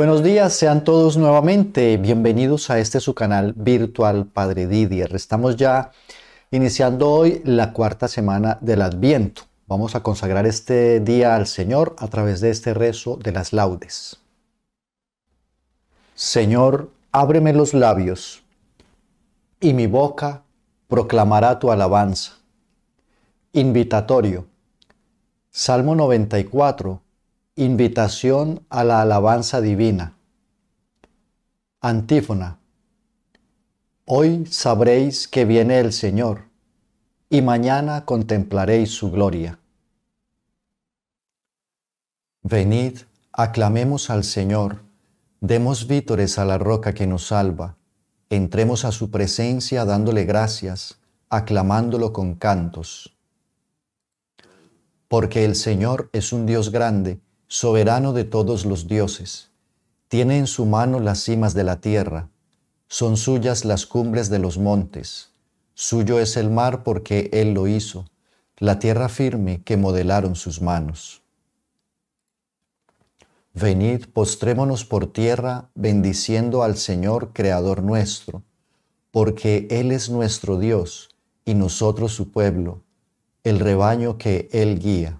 buenos días, sean todos nuevamente bienvenidos a este su canal virtual Padre Didier. Estamos ya iniciando hoy la cuarta semana del Adviento. Vamos a consagrar este día al Señor a través de este rezo de las laudes. Señor, ábreme los labios y mi boca proclamará tu alabanza. Invitatorio. Salmo 94 Invitación a la alabanza divina. Antífona. Hoy sabréis que viene el Señor, y mañana contemplaréis su gloria. Venid, aclamemos al Señor, demos vítores a la roca que nos salva, entremos a su presencia dándole gracias, aclamándolo con cantos. Porque el Señor es un Dios grande, soberano de todos los dioses. Tiene en su mano las cimas de la tierra, son suyas las cumbres de los montes, suyo es el mar porque Él lo hizo, la tierra firme que modelaron sus manos. Venid, postrémonos por tierra, bendiciendo al Señor, Creador nuestro, porque Él es nuestro Dios y nosotros su pueblo, el rebaño que Él guía.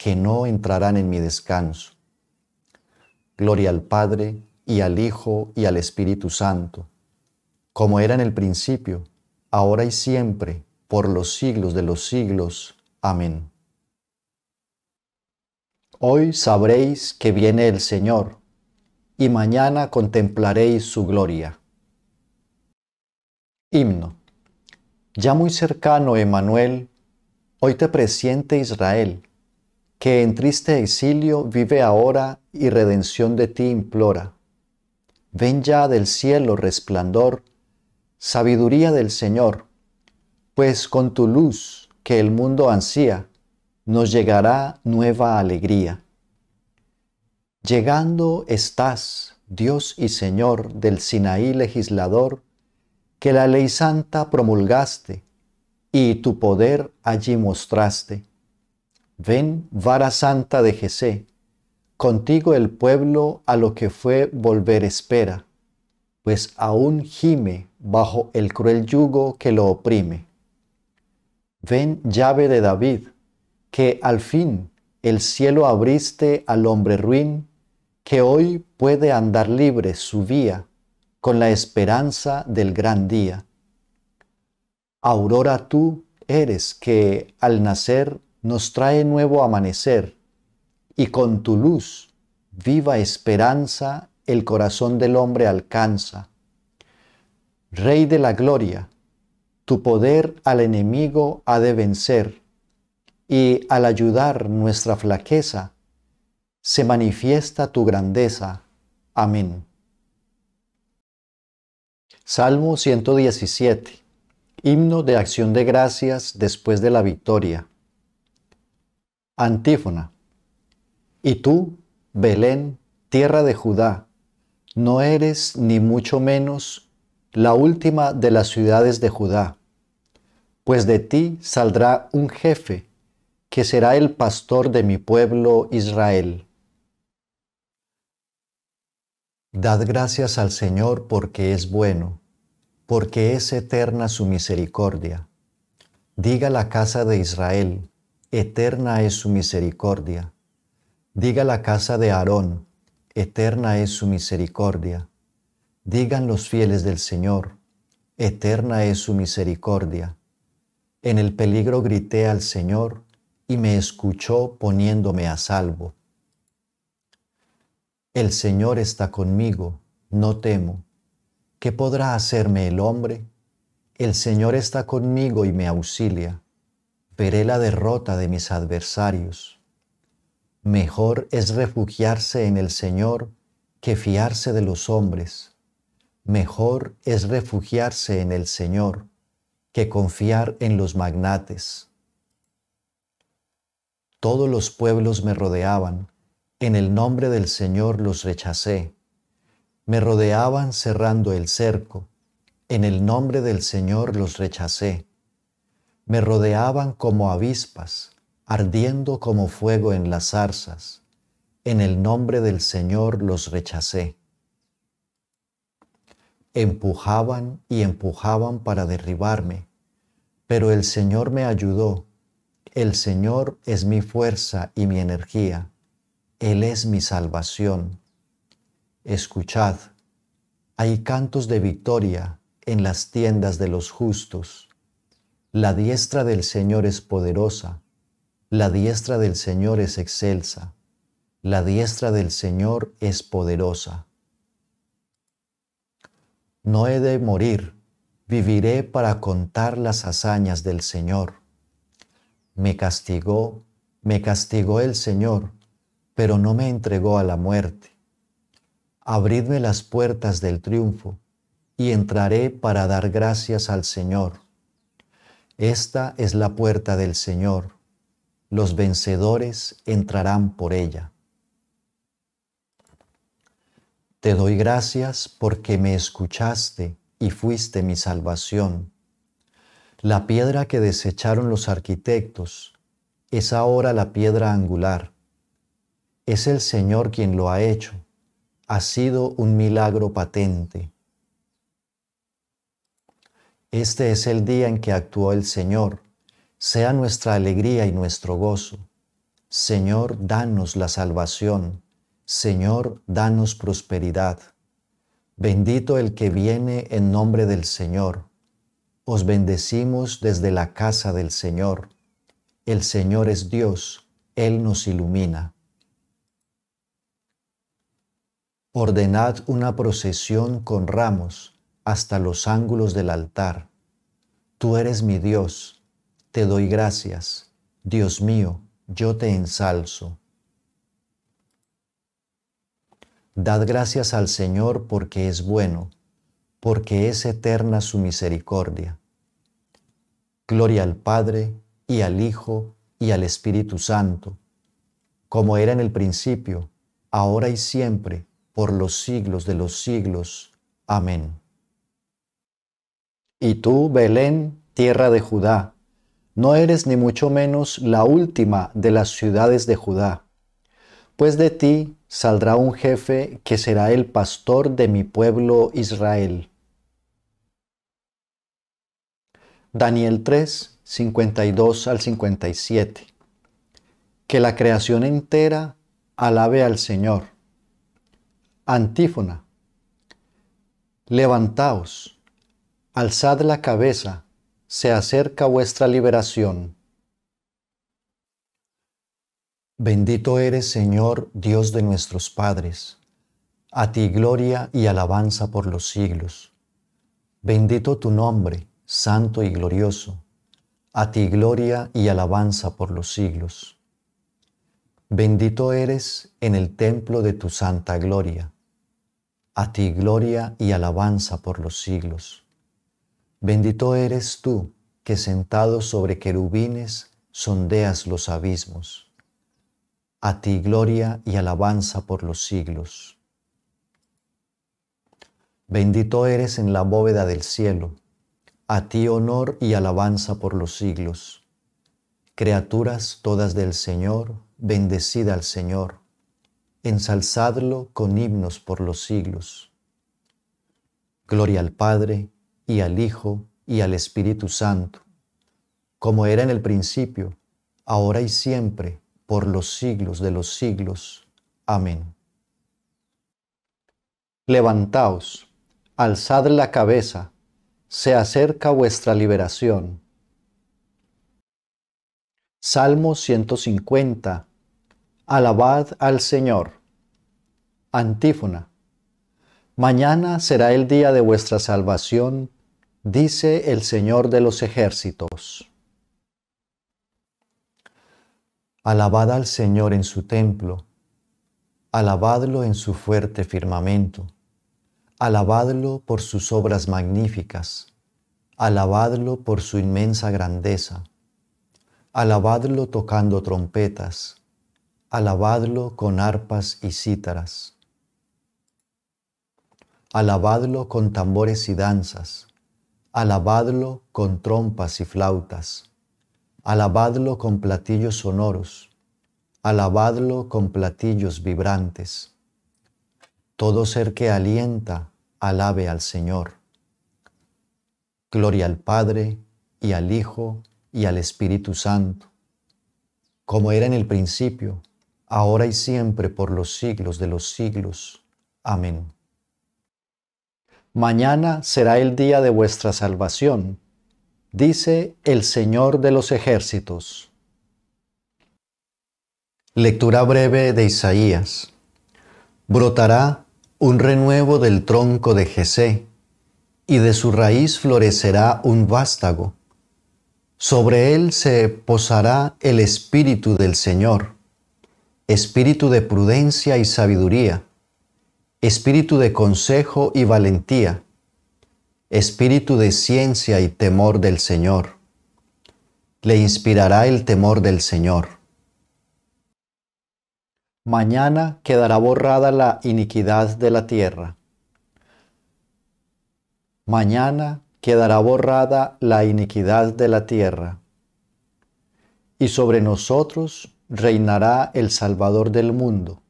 que no entrarán en mi descanso. Gloria al Padre y al Hijo y al Espíritu Santo, como era en el principio, ahora y siempre, por los siglos de los siglos. Amén. Hoy sabréis que viene el Señor, y mañana contemplaréis su gloria. Himno. Ya muy cercano, Emmanuel. hoy te presiente Israel que en triste exilio vive ahora y redención de ti implora. Ven ya del cielo resplandor, sabiduría del Señor, pues con tu luz que el mundo ansía, nos llegará nueva alegría. Llegando estás, Dios y Señor del Sinaí legislador, que la ley santa promulgaste y tu poder allí mostraste Ven, vara santa de Jesé, contigo el pueblo a lo que fue volver espera, pues aún gime bajo el cruel yugo que lo oprime. Ven, llave de David, que al fin el cielo abriste al hombre ruin, que hoy puede andar libre su vía con la esperanza del gran día. Aurora tú eres que al nacer nos trae nuevo amanecer y con tu luz, viva esperanza, el corazón del hombre alcanza. Rey de la gloria, tu poder al enemigo ha de vencer y al ayudar nuestra flaqueza, se manifiesta tu grandeza. Amén. Salmo 117, himno de acción de gracias después de la victoria. Antífona. Y tú, Belén, tierra de Judá, no eres ni mucho menos la última de las ciudades de Judá, pues de ti saldrá un jefe que será el pastor de mi pueblo Israel. Dad gracias al Señor porque es bueno, porque es eterna su misericordia. Diga la casa de Israel, eterna es su misericordia. Diga la casa de Aarón, eterna es su misericordia. Digan los fieles del Señor, eterna es su misericordia. En el peligro grité al Señor y me escuchó poniéndome a salvo. El Señor está conmigo, no temo. ¿Qué podrá hacerme el hombre? El Señor está conmigo y me auxilia. Veré la derrota de mis adversarios. Mejor es refugiarse en el Señor que fiarse de los hombres. Mejor es refugiarse en el Señor que confiar en los magnates. Todos los pueblos me rodeaban, en el nombre del Señor los rechacé. Me rodeaban cerrando el cerco, en el nombre del Señor los rechacé me rodeaban como avispas, ardiendo como fuego en las zarzas. En el nombre del Señor los rechacé. Empujaban y empujaban para derribarme, pero el Señor me ayudó. El Señor es mi fuerza y mi energía. Él es mi salvación. Escuchad, hay cantos de victoria en las tiendas de los justos la diestra del Señor es poderosa, la diestra del Señor es excelsa, la diestra del Señor es poderosa. No he de morir, viviré para contar las hazañas del Señor. Me castigó, me castigó el Señor, pero no me entregó a la muerte. Abridme las puertas del triunfo, y entraré para dar gracias al Señor. Esta es la puerta del Señor. Los vencedores entrarán por ella. Te doy gracias porque me escuchaste y fuiste mi salvación. La piedra que desecharon los arquitectos es ahora la piedra angular. Es el Señor quien lo ha hecho. Ha sido un milagro patente. Este es el día en que actuó el Señor. Sea nuestra alegría y nuestro gozo. Señor, danos la salvación. Señor, danos prosperidad. Bendito el que viene en nombre del Señor. Os bendecimos desde la casa del Señor. El Señor es Dios, Él nos ilumina. Ordenad una procesión con ramos hasta los ángulos del altar. Tú eres mi Dios, te doy gracias. Dios mío, yo te ensalzo. Dad gracias al Señor porque es bueno, porque es eterna su misericordia. Gloria al Padre y al Hijo y al Espíritu Santo, como era en el principio, ahora y siempre, por los siglos de los siglos. Amén. Y tú, Belén, tierra de Judá, no eres ni mucho menos la última de las ciudades de Judá, pues de ti saldrá un jefe que será el pastor de mi pueblo Israel. Daniel 3, 52 al 57. Que la creación entera alabe al Señor. Antífona. Levantaos Alzad la cabeza, se acerca vuestra liberación. Bendito eres, Señor, Dios de nuestros padres. A ti gloria y alabanza por los siglos. Bendito tu nombre, santo y glorioso. A ti gloria y alabanza por los siglos. Bendito eres en el templo de tu santa gloria. A ti gloria y alabanza por los siglos. Bendito eres tú que sentado sobre querubines sondeas los abismos. A ti gloria y alabanza por los siglos. Bendito eres en la bóveda del cielo. A ti honor y alabanza por los siglos. Criaturas todas del Señor, bendecida al Señor. Ensalzadlo con himnos por los siglos. Gloria al Padre y al Hijo y al Espíritu Santo, como era en el principio, ahora y siempre, por los siglos de los siglos. Amén. Levantaos, alzad la cabeza, se acerca vuestra liberación. Salmo 150. Alabad al Señor. Antífona. Mañana será el día de vuestra salvación dice el Señor de los ejércitos. Alabad al Señor en su templo, alabadlo en su fuerte firmamento, alabadlo por sus obras magníficas, alabadlo por su inmensa grandeza, alabadlo tocando trompetas, alabadlo con arpas y cítaras, alabadlo con tambores y danzas, Alabadlo con trompas y flautas. Alabadlo con platillos sonoros. Alabadlo con platillos vibrantes. Todo ser que alienta, alabe al Señor. Gloria al Padre y al Hijo y al Espíritu Santo, como era en el principio, ahora y siempre, por los siglos de los siglos. Amén mañana será el día de vuestra salvación, dice el Señor de los ejércitos. Lectura breve de Isaías. Brotará un renuevo del tronco de Jesé, y de su raíz florecerá un vástago. Sobre él se posará el espíritu del Señor, espíritu de prudencia y sabiduría espíritu de consejo y valentía, espíritu de ciencia y temor del Señor. Le inspirará el temor del Señor. Mañana quedará borrada la iniquidad de la tierra. Mañana quedará borrada la iniquidad de la tierra. Y sobre nosotros reinará el Salvador del mundo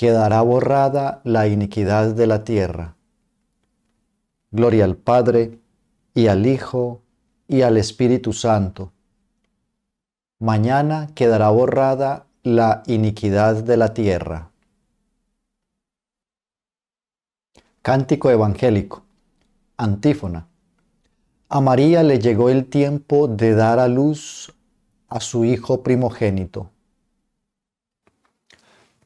quedará borrada la iniquidad de la tierra. Gloria al Padre, y al Hijo, y al Espíritu Santo. Mañana quedará borrada la iniquidad de la tierra. Cántico Evangélico. Antífona. A María le llegó el tiempo de dar a luz a su Hijo primogénito.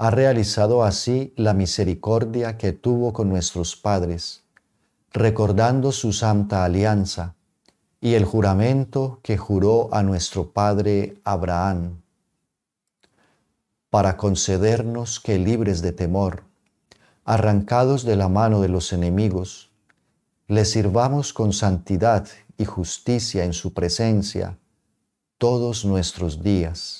ha realizado así la misericordia que tuvo con nuestros padres, recordando su santa alianza y el juramento que juró a nuestro padre Abraham, para concedernos que libres de temor, arrancados de la mano de los enemigos, le sirvamos con santidad y justicia en su presencia todos nuestros días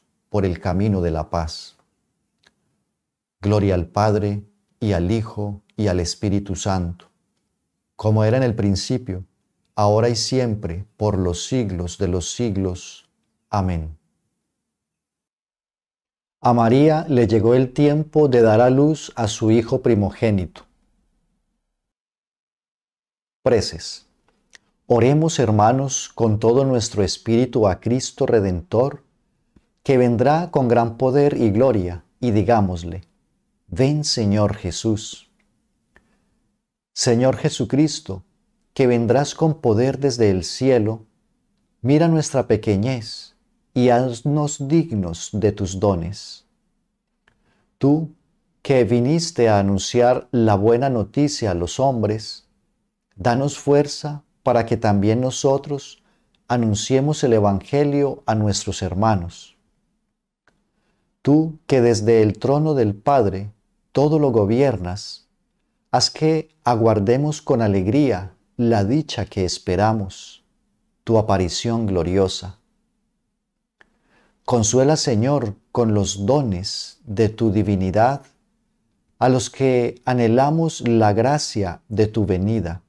por el camino de la paz. Gloria al Padre y al Hijo y al Espíritu Santo, como era en el principio, ahora y siempre, por los siglos de los siglos. Amén. A María le llegó el tiempo de dar a luz a su Hijo primogénito. Preces. Oremos hermanos con todo nuestro espíritu a Cristo Redentor que vendrá con gran poder y gloria, y digámosle, ven Señor Jesús. Señor Jesucristo, que vendrás con poder desde el cielo, mira nuestra pequeñez y haznos dignos de tus dones. Tú, que viniste a anunciar la buena noticia a los hombres, danos fuerza para que también nosotros anunciemos el Evangelio a nuestros hermanos tú que desde el trono del Padre todo lo gobiernas, haz que aguardemos con alegría la dicha que esperamos, tu aparición gloriosa. Consuela, Señor, con los dones de tu divinidad a los que anhelamos la gracia de tu venida.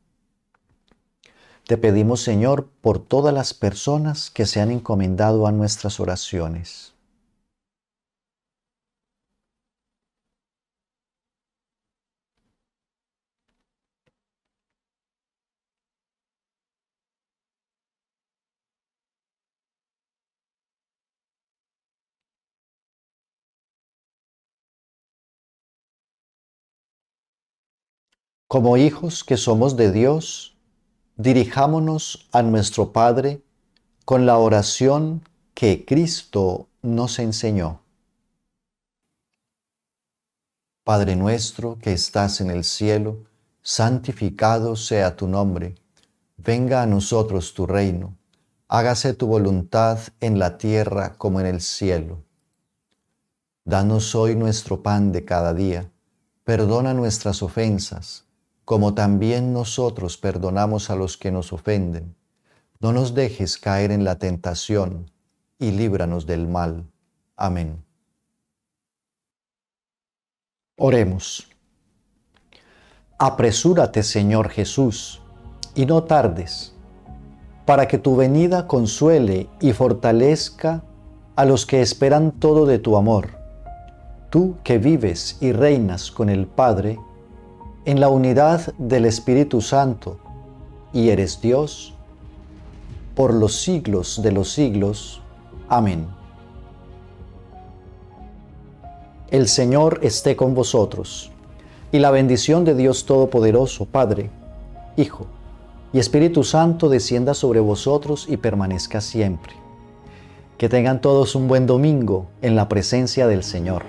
Te pedimos, Señor, por todas las personas que se han encomendado a nuestras oraciones Como hijos que somos de Dios, dirijámonos a nuestro Padre con la oración que Cristo nos enseñó. Padre nuestro que estás en el cielo, santificado sea tu nombre. Venga a nosotros tu reino. Hágase tu voluntad en la tierra como en el cielo. Danos hoy nuestro pan de cada día. Perdona nuestras ofensas como también nosotros perdonamos a los que nos ofenden. No nos dejes caer en la tentación, y líbranos del mal. Amén. Oremos. Apresúrate, Señor Jesús, y no tardes, para que tu venida consuele y fortalezca a los que esperan todo de tu amor. Tú que vives y reinas con el Padre, en la unidad del Espíritu Santo, y eres Dios, por los siglos de los siglos. Amén. El Señor esté con vosotros, y la bendición de Dios Todopoderoso, Padre, Hijo y Espíritu Santo descienda sobre vosotros y permanezca siempre. Que tengan todos un buen domingo en la presencia del Señor.